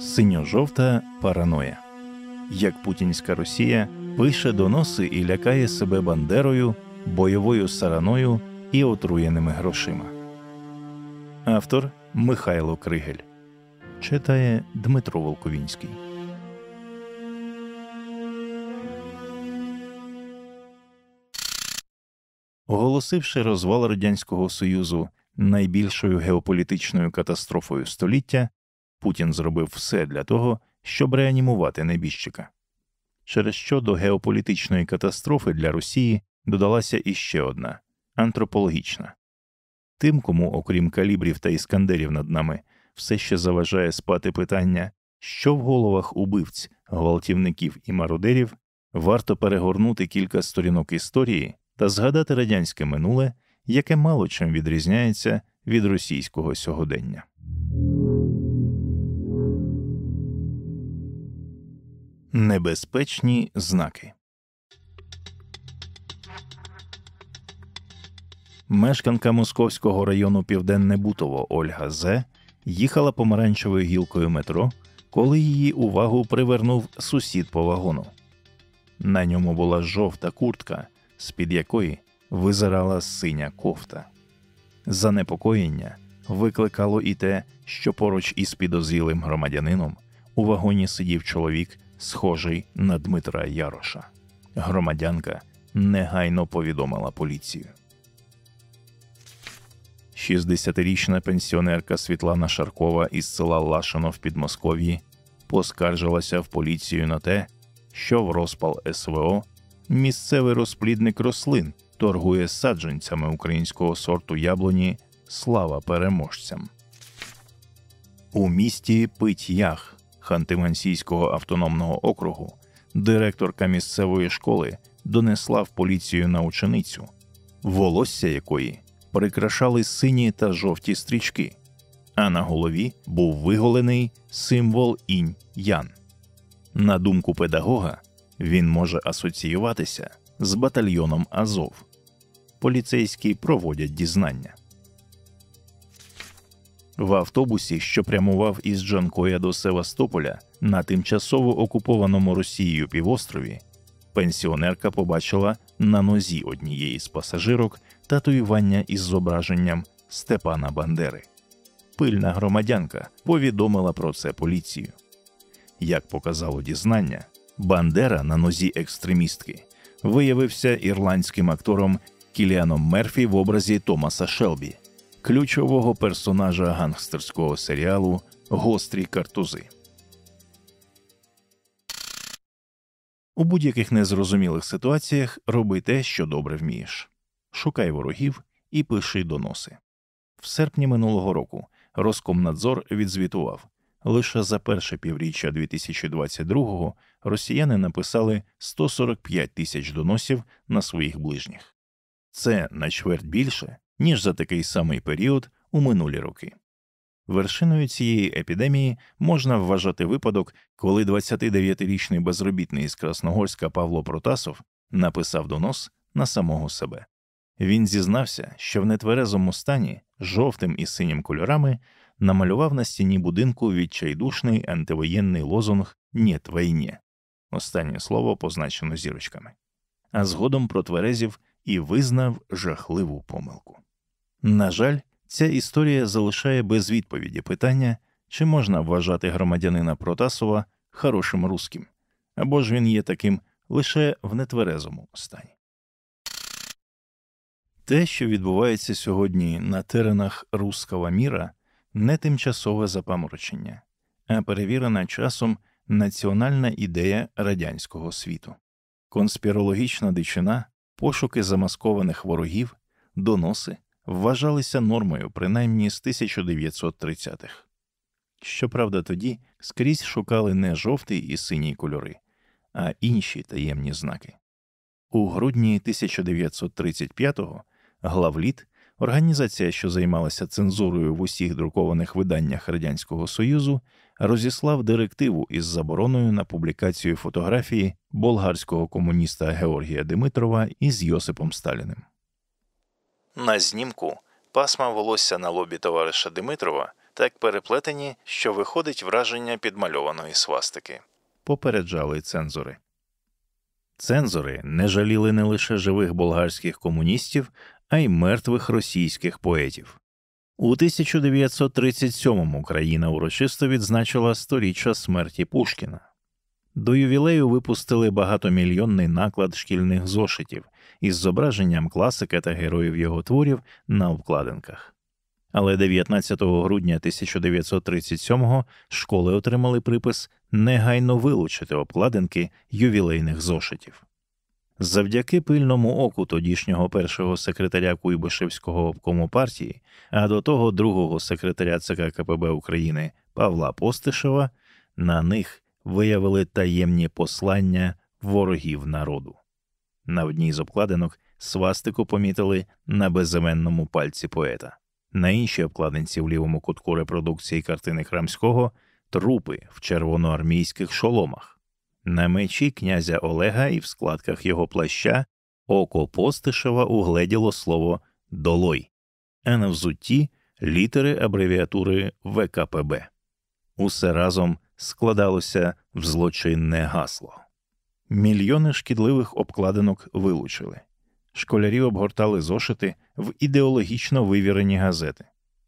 синьо-жовта параноя. Як Путінська Росія пише доноси і лякає себе бандерою, бойовою сараною і отруєними грошима. Автор Михайло Кригель читає Дмитро Волковінський. Оголосивши розвал Радянського Союзу найбільшою геополітичною катастрофою століття, Путін зробив все для того, щоб реанімувати небіжчика. Через що до геополітичної катастрофи для Росії додалася іще одна антропологічна. Тим, кому, окрім калібрів та іскандерів над нами, все ще заважає спати питання, що в головах убивць, гвалтівників і мародерів, варто перегорнути кілька сторінок історії та згадати радянське минуле, яке мало чим відрізняється від російського сьогодення. Небезпечні знаки. Мешканка московського району Південне Бутово Ольга Зе їхала помаранчевою гілкою метро, коли її увагу привернув сусід по вагону. На ньому була жовта куртка, з під якої визирала синя кофта. Занепокоєння викликало і те, що поруч із підозрілим громадянином у вагоні сидів чоловік схожий на Дмитра Яроша. Громадянка негайно повідомила поліцію. 60-річна пенсіонерка Світлана Шаркова із села Лашино в Підмосков'ї поскаржилася в поліцію на те, що в розпал СВО місцевий розплідник рослин торгує саджанцями українського сорту яблуні. Слава переможцям. У місті Питьях Хантимансійського автономного округу, директорка місцевої школи донесла в поліцію на ученицю, волосся якої прикрашали сині та жовті стрічки, а на голові був виголений символ інь ян. На думку педагога, він може асоціюватися з батальйоном Азов. Поліцейські проводять дізнання. В автобусі, що прямував із Джанкоя до Севастополя на тимчасово окупованому Росією півострові, пенсіонерка побачила на нозі однієї з пасажирок татуювання із зображенням Степана Бандери. Пильна громадянка повідомила про це поліцію. Як показало дізнання, Бандера на нозі екстремістки виявився ірландським актором Кіліаном Мерфі в образі Томаса Шелбі ключового персонажа гангстерського серіалу Гострі картузи. У будь-яких незрозумілих ситуаціях роби те, що добре вмієш. Шукай ворогів і пиши доноси. В серпні минулого року Роскомнадзор відзвітував лише за перше півріччя 2022-го росіяни написали 145 тисяч доносів на своїх ближніх. Це на чверть більше ніж за такий самий період у минулі роки. Вершиною цієї епідемії можна вважати випадок, коли 29-річний безробітний із Красногорська Павло Протасов написав донос на самого себе. Він зізнався, що в нетверезому стані жовтим і синім кольорами намалював на стіні будинку відчайдушний антивоєнний лозунг «Нєт війні». Останнє слово позначено зірочками, а згодом про тверезів і визнав жахливу помилку. На жаль, ця історія залишає без відповіді питання, чи можна вважати громадянина Протасова хорошим руським, або ж він є таким лише в нетверезому стані. Те, що відбувається сьогодні на теренах руского міра, не тимчасове запаморочення, а перевірена часом національна ідея радянського світу, конспірологічна дичина, пошуки замаскованих ворогів, доноси вважалися нормою принаймні з 1930-х. Щоправда, тоді скрізь шукали не жовтий і синій кольори, а інші таємні знаки. У грудні 1935-го главліт, організація, що займалася цензурою в усіх друкованих виданнях Радянського Союзу, розіслав директиву із забороною на публікацію фотографії болгарського комуніста Георгія Димитрова із Йосипом Сталіним. На знімку пасма волосся на лобі товариша Димитрова так переплетені, що виходить враження підмальованої свастики. Попереджали цензори. Цензори не жаліли не лише живих болгарських комуністів, а й мертвих російських поетів. У 1937-му країна урочисто відзначила сторіччя смерті Пушкіна. До ювілею випустили багатомільйонний наклад шкільних зошитів із зображенням класика та героїв його творів на обкладинках. Але 19 грудня 1937-го школи отримали припис негайно вилучити обкладинки ювілейних зошитів. Завдяки пильному оку тодішнього першого секретаря Куйбишевського обкому партії, а до того другого секретаря ЦК КПБ України Павла Постишева, на них виявили таємні послання ворогів народу. На одній з обкладинок свастику помітили на безіменному пальці поета, на іншій обкладинці в лівому кутку репродукції картини Храмського трупи в червоноармійських шоломах, на мечі князя Олега і в складках його плаща око Постишева угледіло слово долой, а на взутті літери абревіатури ВКПБ. Усе разом складалося в злочинне гасло. Мільйони шкідливих обкладинок вилучили. Школярі обгортали зошити в ідеологічно вивірені газети,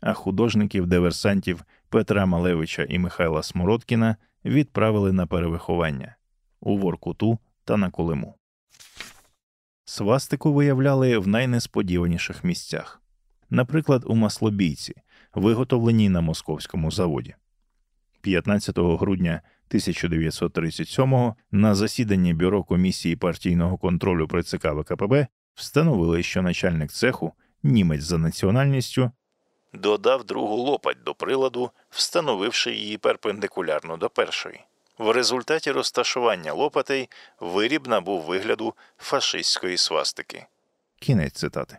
а художників-диверсантів Петра Малевича і Михайла Смородкіна відправили на перевиховання у Воркуту та на Колиму. Свастику виявляли в найнесподіваніших місцях, наприклад, у маслобійці, виготовленій на московському заводі. 15 грудня 1937-го на засіданні бюро комісії партійного контролю при ЦК ВКПБ встановили, що начальник цеху, німець за національністю, додав другу лопать до приладу, встановивши її перпендикулярно до першої. В результаті розташування лопатей виріб набув вигляду фашистської свастики. Кінець цитати.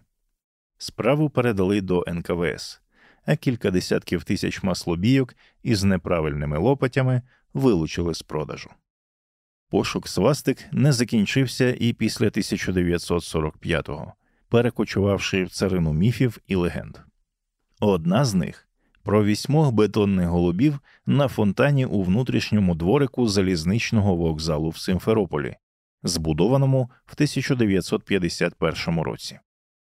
Справу передали до НКВС а кілька десятків тисяч маслобійок із неправильними лопатями вилучили з продажу. Пошук свастик не закінчився і після 1945-го, перекочувавши в царину міфів і легенд. Одна з них про вісьмох бетонних голубів на фонтані у внутрішньому дворику залізничного вокзалу в Симферополі, збудованому в 1951 році.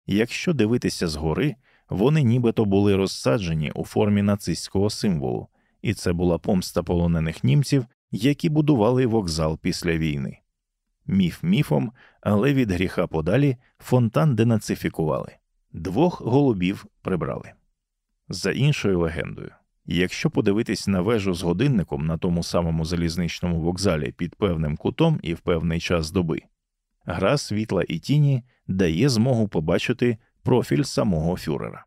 Якщо дивитися згори, вони нібито були розсаджені у формі нацистського символу, і це була помста полонених німців, які будували вокзал після війни. Міф міфом, але від гріха подалі фонтан денацифікували, двох голубів прибрали. За іншою легендою, якщо подивитись на вежу з годинником на тому самому залізничному вокзалі під певним кутом і в певний час доби, гра світла і тіні дає змогу побачити профіль самого фюрера.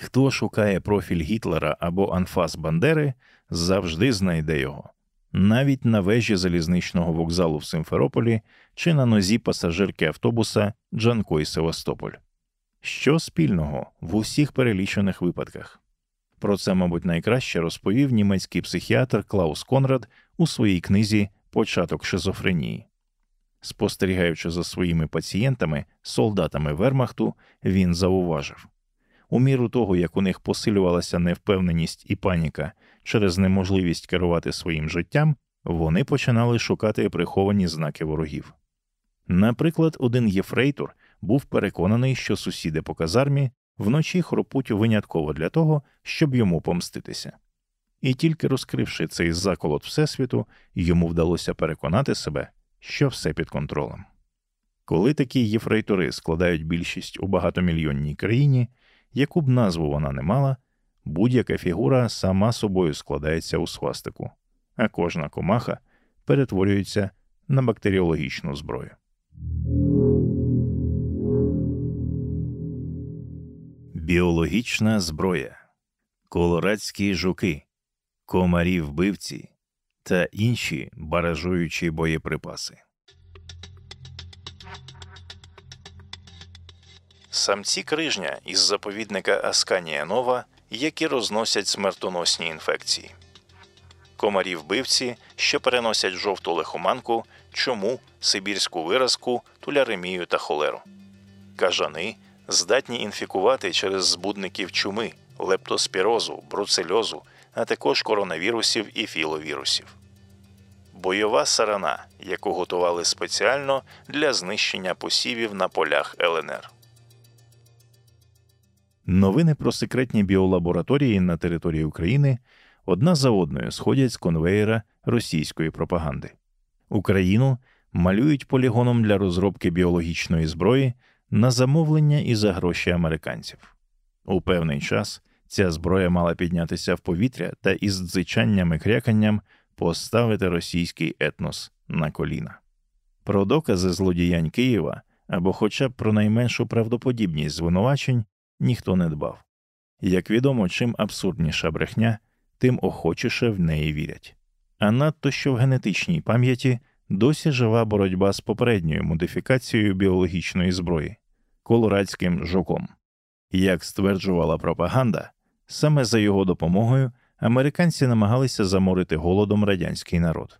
Хто шукає профіль Гітлера або анфас Бандери, завжди знайде його, навіть на вежі залізничного вокзалу в Симферополі чи на нозі пасажирки автобуса Джанкой Севастополь. Що спільного в усіх перелічених випадках? Про це, мабуть, найкраще розповів німецький психіатр Клаус Конрад у своїй книзі Початок шизофренії. Спостерігаючи за своїми пацієнтами, солдатами Вермахту, він зауважив у міру того, як у них посилювалася невпевненість і паніка через неможливість керувати своїм життям, вони починали шукати приховані знаки ворогів. Наприклад, один єфрейтор був переконаний, що сусіди по казармі вночі хропуть винятково для того, щоб йому помститися. І тільки розкривши цей заколот Всесвіту, йому вдалося переконати себе, що все під контролем. Коли такі єфрейтори складають більшість у багатомільйонній країні, яку б назву вона не мала, будь-яка фігура сама собою складається у свастику, а кожна комаха перетворюється на бактеріологічну зброю. Біологічна зброя, колорадські жуки, комарі вбивці, та інші баражуючі боєприпаси. Самці крижня із заповідника Асканія Нова, які розносять смертоносні інфекції, комарі вбивці, що переносять жовту лихоманку, чому, сибірську виразку, туляремію та холеру. Кажани здатні інфікувати через збудників чуми, лептоспірозу, бруцельозу, а також коронавірусів і філовірусів. Бойова сарана, яку готували спеціально для знищення посівів на полях ЛНР. Новини про секретні біолабораторії на території України одна за одною сходять з конвеєра російської пропаганди. Україну малюють полігоном для розробки біологічної зброї на замовлення і за гроші американців. У певний час Ця зброя мала піднятися в повітря та із дзичанням і кряканням поставити російський етнос на коліна. Про докази злодіянь Києва або, хоча б про найменшу правдоподібність звинувачень, ніхто не дбав. Як відомо, чим абсурдніша брехня, тим охочіше в неї вірять. А надто що в генетичній пам'яті досі жива боротьба з попередньою модифікацією біологічної зброї колорадським жуком. Як стверджувала пропаганда, Саме за його допомогою американці намагалися заморити голодом радянський народ.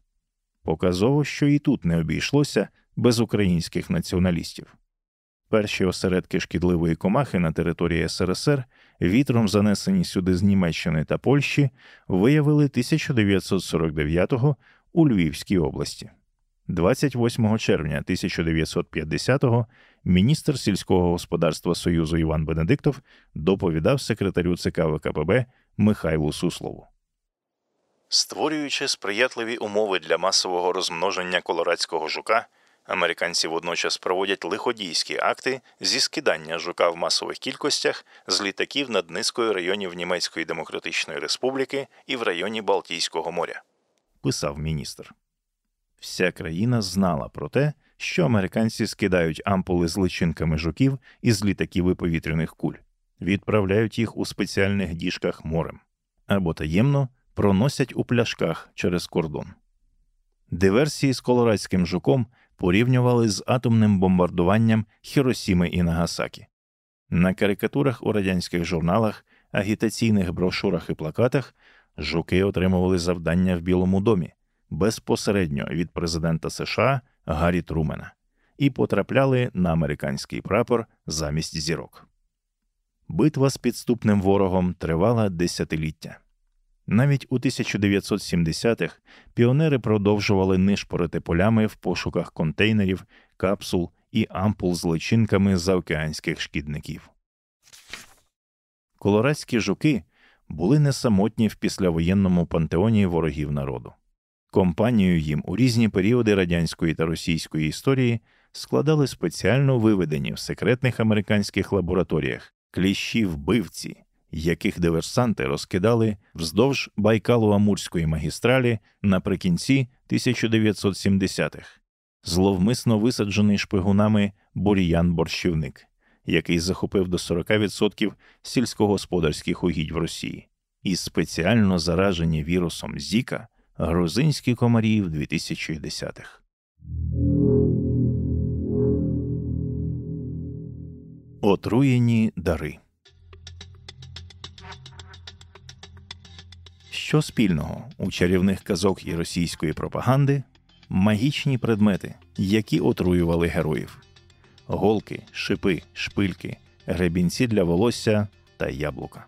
Показово, що і тут не обійшлося без українських націоналістів. Перші осередки шкідливої комахи на території СРСР, вітром занесені сюди з Німеччини та Польщі, виявили 1949-го у Львівській області. 28 червня 1950-го міністр сільського господарства Союзу Іван Бенедиктов доповідав секретарю ЦК ВКПБ Михайлу Суслову. Створюючи сприятливі умови для масового розмноження колорадського жука, американці водночас проводять лиходійські акти зі скидання жука в масових кількостях з літаків над низкою районів Німецької Демократичної Республіки і в районі Балтійського моря, писав міністр. Вся країна знала про те, що американці скидають ампули з личинками жуків із літаків і повітряних куль, відправляють їх у спеціальних діжках морем або таємно проносять у пляшках через кордон. Диверсії з колорадським жуком порівнювали з атомним бомбардуванням Хіросіми і Нагасакі. На карикатурах у радянських журналах, агітаційних брошурах і плакатах жуки отримували завдання в Білому домі безпосередньо від президента США Гаррі Трумена і потрапляли на американський прапор замість зірок. Битва з підступним ворогом тривала десятиліття. Навіть у 1970-х піонери продовжували нишпорити полями в пошуках контейнерів, капсул і ампул з личинками заокеанських шкідників. Колорадські жуки були не самотні в післявоєнному пантеоні ворогів народу. Компанію їм у різні періоди радянської та російської історії складали спеціально виведені в секретних американських лабораторіях кліщі вбивці, яких диверсанти розкидали вздовж Байкало-Амурської магістралі наприкінці 1970-х, зловмисно висаджений шпигунами бур'ян борщівник, який захопив до 40% сільськогосподарських угідь в Росії, і спеціально заражені вірусом Зіка. Грузинські комарі в 2010-х. Отруєні дари. Що спільного у чарівних казок і російської пропаганди магічні предмети, які отруювали героїв, голки, шипи, шпильки, гребінці для волосся та яблука.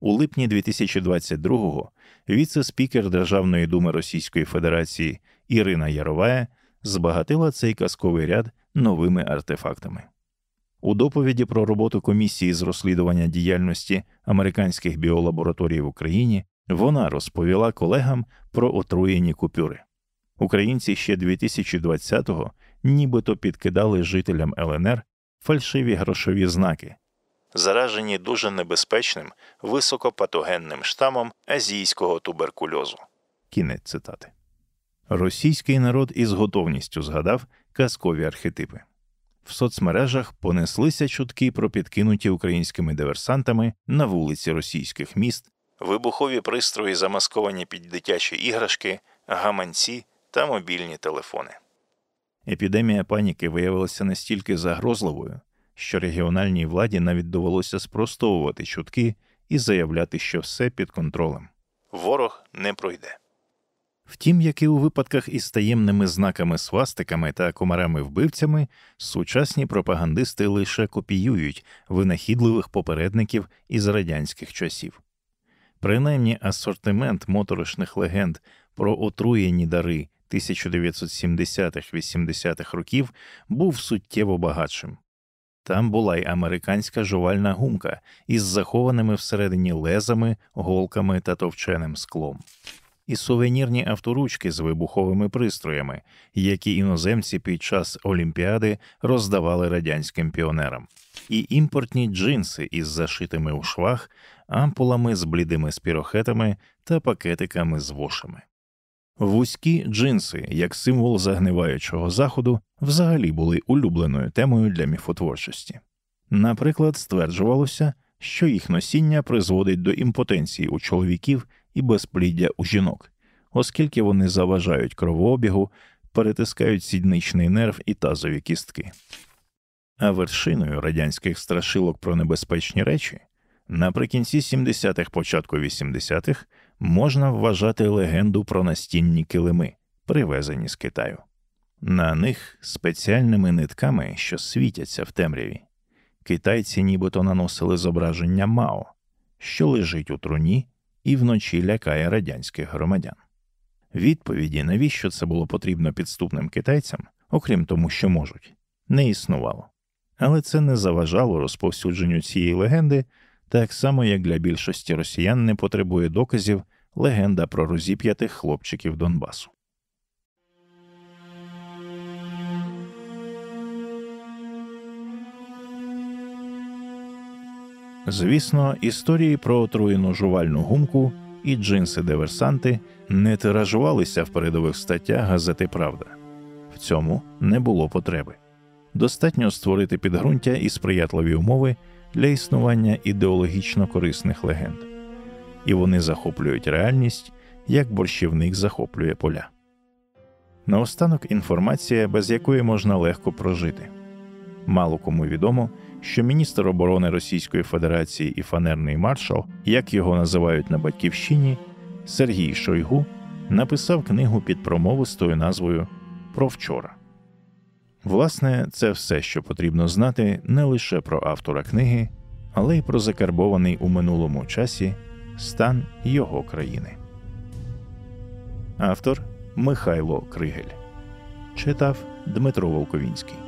У липні 2022-го віце-спікер Державної думи Російської Федерації Ірина Яровая збагатила цей казковий ряд новими артефактами. У доповіді про роботу комісії з розслідування діяльності американських біолабораторій в Україні вона розповіла колегам про отруєні купюри. Українці ще 2020-го нібито підкидали жителям ЛНР фальшиві грошові знаки, заражені дуже небезпечним високопатогенним штамом азійського туберкульозу. Кінець цитати. Російський народ із готовністю згадав казкові архетипи. В соцмережах понеслися чутки про підкинуті українськими диверсантами на вулиці російських міст, вибухові пристрої, замасковані під дитячі іграшки, гаманці та мобільні телефони. Епідемія паніки виявилася настільки загрозливою, що регіональній владі навіть довелося спростовувати чутки і заявляти, що все під контролем. Ворог не пройде. Втім, як і у випадках із таємними знаками свастиками та комарами вбивцями, сучасні пропагандисти лише копіюють винахідливих попередників із радянських часів. Принаймні асортимент моторошних легенд про отруєні дари 1970-80-х років був суттєво багатшим. Там була й американська жувальна гумка із захованими всередині лезами, голками та товченим склом, і сувенірні авторучки з вибуховими пристроями, які іноземці під час Олімпіади роздавали радянським піонерам, і імпортні джинси із зашитими у швах, ампулами з блідими спірохетами та пакетиками з вошами. Вузькі джинси, як символ загниваючого заходу, взагалі були улюбленою темою для міфотворчості. Наприклад, стверджувалося, що їх носіння призводить до імпотенції у чоловіків і безпліддя у жінок, оскільки вони заважають кровообігу, перетискають сідничний нерв і тазові кістки. А вершиною радянських страшилок про небезпечні речі наприкінці 70-х, початку 80-х можна вважати легенду про настінні килими, привезені з Китаю. На них спеціальними нитками, що світяться в темряві, китайці нібито наносили зображення Мао, що лежить у труні і вночі лякає радянських громадян. Відповіді, навіщо це було потрібно підступним китайцям, окрім тому, що можуть, не існувало. Але це не заважало розповсюдженню цієї легенди так само, як для більшості росіян не потребує доказів легенда про розіп'ятих хлопчиків Донбасу. Звісно, історії про отруєну жувальну гумку і джинси диверсанти не тиражувалися в передових статтях газети Правда. В цьому не було потреби. Достатньо створити підґрунтя і сприятливі умови, для існування ідеологічно корисних легенд, і вони захоплюють реальність, як борщівник захоплює поля. Наостанок інформація, без якої можна легко прожити. Мало кому відомо, що міністр оборони Російської Федерації і фанерний маршал, як його називають на батьківщині, Сергій Шойгу написав книгу під промовистою назвою Про вчора. Власне, це все, що потрібно знати не лише про автора книги, але й про закарбований у минулому часі стан його країни. Автор Михайло Кригель читав Дмитро Волковінський.